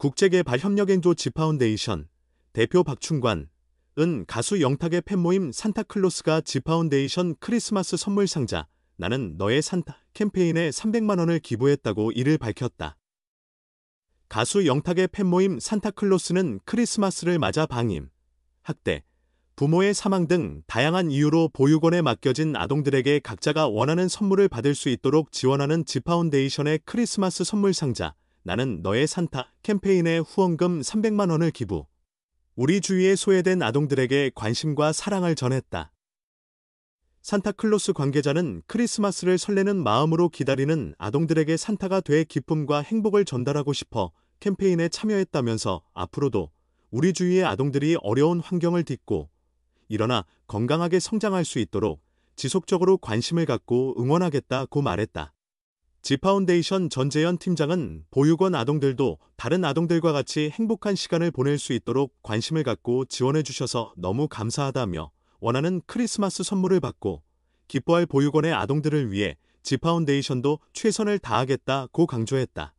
국제개발 협력행조 지파운데이션 대표 박충관, 은 가수 영탁의 팬모임 산타클로스가 지파운데이션 크리스마스 선물 상자 나는 너의 산타 캠페인에 300만원을 기부했다고 이를 밝혔다. 가수 영탁의 팬모임 산타클로스는 크리스마스를 맞아 방임, 학대, 부모의 사망 등 다양한 이유로 보육원에 맡겨진 아동들에게 각자가 원하는 선물을 받을 수 있도록 지원하는 지파운데이션의 크리스마스 선물 상자 나는 너의 산타 캠페인에 후원금 300만 원을 기부. 우리 주위에 소외된 아동들에게 관심과 사랑을 전했다. 산타클로스 관계자는 크리스마스를 설레는 마음으로 기다리는 아동들에게 산타가 돼 기쁨과 행복을 전달하고 싶어 캠페인에 참여했다면서 앞으로도 우리 주위의 아동들이 어려운 환경을 딛고 일어나 건강하게 성장할 수 있도록 지속적으로 관심을 갖고 응원하겠다고 말했다. 지파운데이션 전재현 팀장은 보육원 아동들도 다른 아동들과 같이 행복한 시간을 보낼 수 있도록 관심을 갖고 지원해 주셔서 너무 감사하다며 원하는 크리스마스 선물을 받고 기뻐할 보육원의 아동들을 위해 지파운데이션도 최선을 다하겠다고 강조했다.